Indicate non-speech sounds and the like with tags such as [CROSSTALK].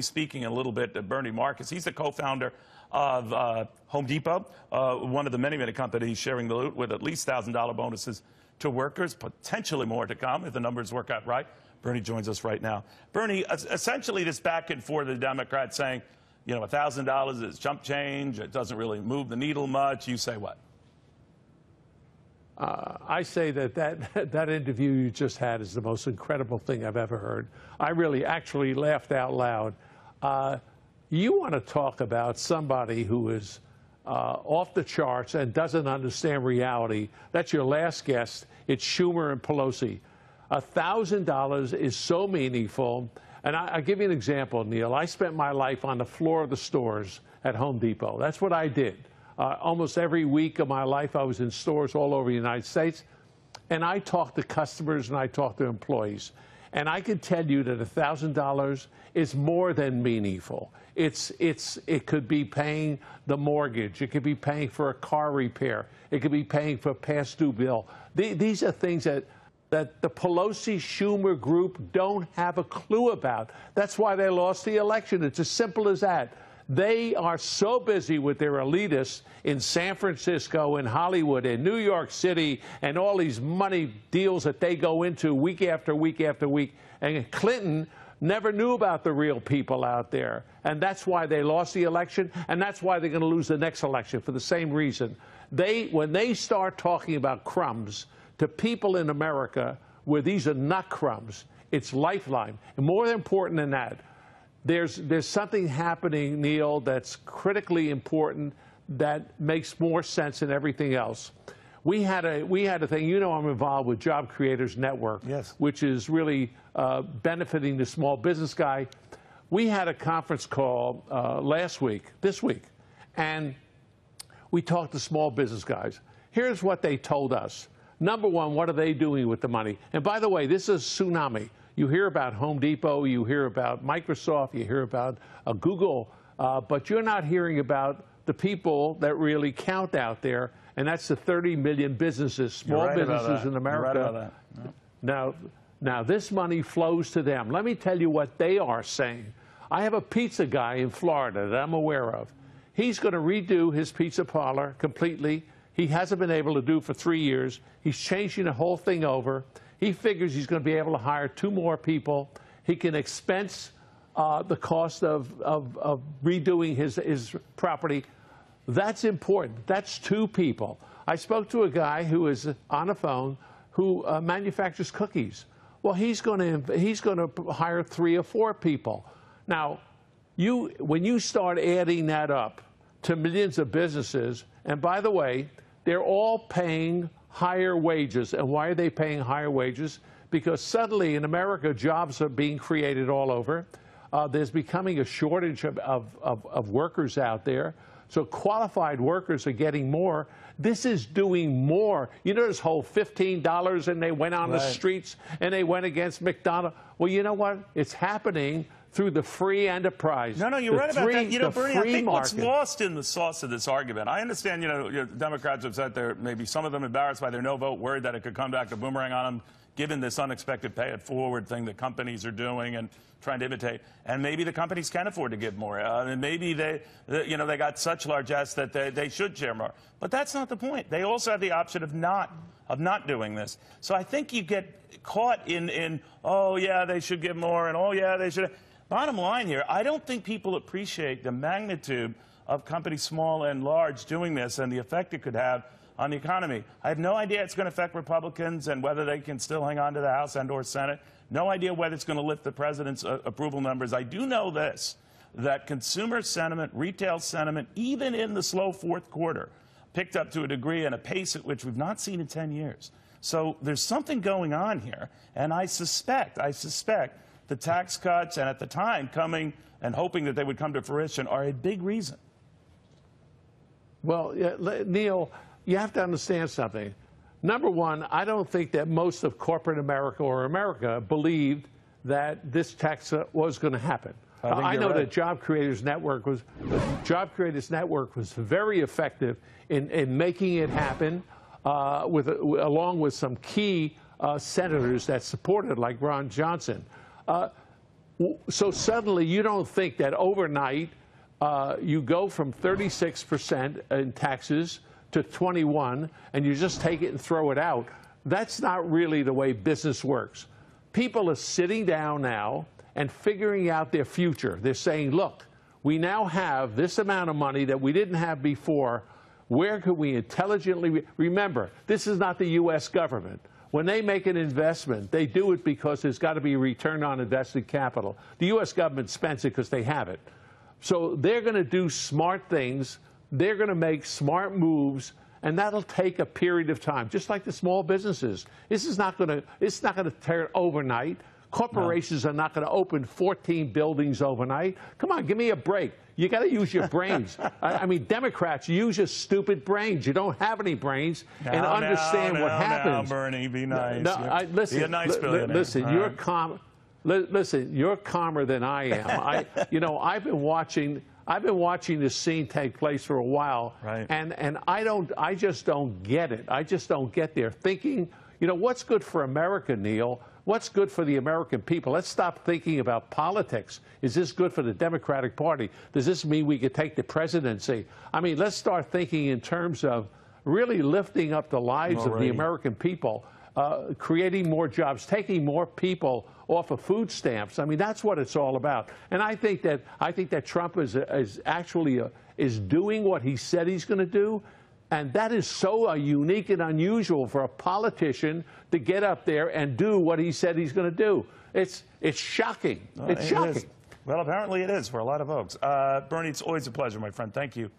speaking a little bit to Bernie Marcus. He's the co-founder of uh, Home Depot, uh, one of the many, many companies sharing the loot with at least $1,000 bonuses to workers, potentially more to come if the numbers work out right. Bernie joins us right now. Bernie, essentially this back and forth of the Democrats saying, you know, $1,000 is jump change, it doesn't really move the needle much. You say what? Uh, I say that, that [LAUGHS] that interview you just had is the most incredible thing I've ever heard. I really actually laughed out loud. Uh, you want to talk about somebody who is uh, off the charts and doesn't understand reality. That's your last guest. It's Schumer and Pelosi. $1,000 is so meaningful. And I, will give you an example, Neil. I spent my life on the floor of the stores at Home Depot. That's what I did. Uh, almost every week of my life, I was in stores all over the United States. And I talked to customers and I talked to employees. And I can tell you that $1,000 is more than meaningful. It's, it's, it could be paying the mortgage. It could be paying for a car repair. It could be paying for a past due bill. these are things that, that the Pelosi Schumer group don't have a clue about. That's why they lost the election. It's as simple as that. They are so busy with their elitists in San Francisco, in Hollywood, in New York City, and all these money deals that they go into week after week after week. And Clinton never knew about the real people out there. And that's why they lost the election, and that's why they're going to lose the next election for the same reason. They, when they start talking about crumbs to people in America, where these are not crumbs, it's lifeline. And more important than that, there's, there's something happening, Neil, that's critically important that makes more sense than everything else. We had a we had a thing. You know, I'm involved with Job Creators Network, yes. which is really uh, benefiting the small business guy. We had a conference call uh, last week, this week, and we talked to small business guys. Here's what they told us. Number one, what are they doing with the money? And by the way, this is tsunami. You hear about Home Depot, you hear about Microsoft, you hear about uh, Google, uh, but you're not hearing about the people that really count out there, and that's the 30 million businesses, small right businesses in America. Right Now, now this money flows to them. Let me tell you what they are saying. I have a pizza guy in Florida that I'm aware of. He's going to redo his pizza parlor completely. He hasn't been able to do for three years. He's changing the whole thing over. He figures he's going to be able to hire two more people. He can expense uh, the cost of, of, of redoing his, his property. That's important. That's two people. I spoke to a guy who is on a phone who uh, manufactures cookies. Well, he's going to he's going to hire three or four people. Now, you when you start adding that up to millions of businesses, and by the way, they're all paying higher wages. And why are they paying higher wages? Because suddenly in America, jobs are being created all over. Uh, there's becoming a shortage of, of, of, of workers out there. So qualified workers are getting more. This is doing more. You know this whole $15 and they went on right. the streets and they went against McDonald's. Well, you know what? It's happening through the free enterprise. No, no, you're right about that. You know, Bernie, I think market. what's lost in the sauce of this argument, I understand, you know, Democrats have said they're maybe some of them embarrassed by their no vote, worried that it could come back to boomerang on them given this unexpected pay it forward thing that companies are doing and trying to imitate. And maybe the companies can afford to give more. Uh, and maybe they, you know, they got such largesse that they, they should share more. But that's not the point. They also have the option of not of not doing this. So I think you get caught in, in oh, yeah, they should give more, and oh, yeah, they should. Bottom line here, I don't think people appreciate the magnitude of companies small and large doing this and the effect it could have on the economy. I have no idea it's going to affect Republicans and whether they can still hang on to the House and or Senate. No idea whether it's going to lift the president's uh, approval numbers. I do know this, that consumer sentiment, retail sentiment, even in the slow fourth quarter, picked up to a degree and a pace at which we've not seen in 10 years. So there's something going on here, and I suspect, I suspect the tax cuts and at the time coming and hoping that they would come to fruition are a big reason. Well, Neil, you have to understand something. Number one, I don't think that most of corporate America or America believed that this tax was going to happen. I, uh, I know right. that Job Creators Network was Job Creators Network was very effective in, in making it happen, uh, with along with some key uh, senators that supported, like Ron Johnson. Uh, so suddenly, you don't think that overnight uh, you go from 36 percent in taxes to 21 and you just take it and throw it out, that's not really the way business works. People are sitting down now and figuring out their future. They're saying, look, we now have this amount of money that we didn't have before. Where could we intelligently re remember? This is not the U.S. government. When they make an investment, they do it because there's got to be a return on invested capital. The U.S. government spends it because they have it. So they're going to do smart things they're going to make smart moves and that'll take a period of time, just like the small businesses. This is not going to, it's not going to turn overnight. Corporations no. are not going to open 14 buildings overnight. Come on, give me a break. You got to use your brains. [LAUGHS] I, I, mean, Democrats, use your stupid brains. You don't have any brains, and understand what happens. Now, Bernie, be nice. No, I, listen, be a nice billionaire. listen, you're right. calm. Listen, you're calmer than I am. I, [LAUGHS] you know, I've been watching I've been watching this scene take place for a while, right. and and I don't, I just don't get it. I just don't get there. Thinking, you know, what's good for America, Neil? What's good for the American people? Let's stop thinking about politics. Is this good for the Democratic Party? Does this mean we could take the presidency? I mean, let's start thinking in terms of really lifting up the lives of the American people uh, creating more jobs, taking more people off of food stamps. I mean, that's what it's all about. And I think that I think that Trump is is actually a, uh, is doing what he said he's going to do. And that is so uh, unique and unusual for a politician to get up there and do what he said he's going to do. It's, it's shocking. Uh, it's it shocking. Is. Well, apparently it is for a lot of folks. Uh, Bernie, it's always a pleasure, my friend. Thank you.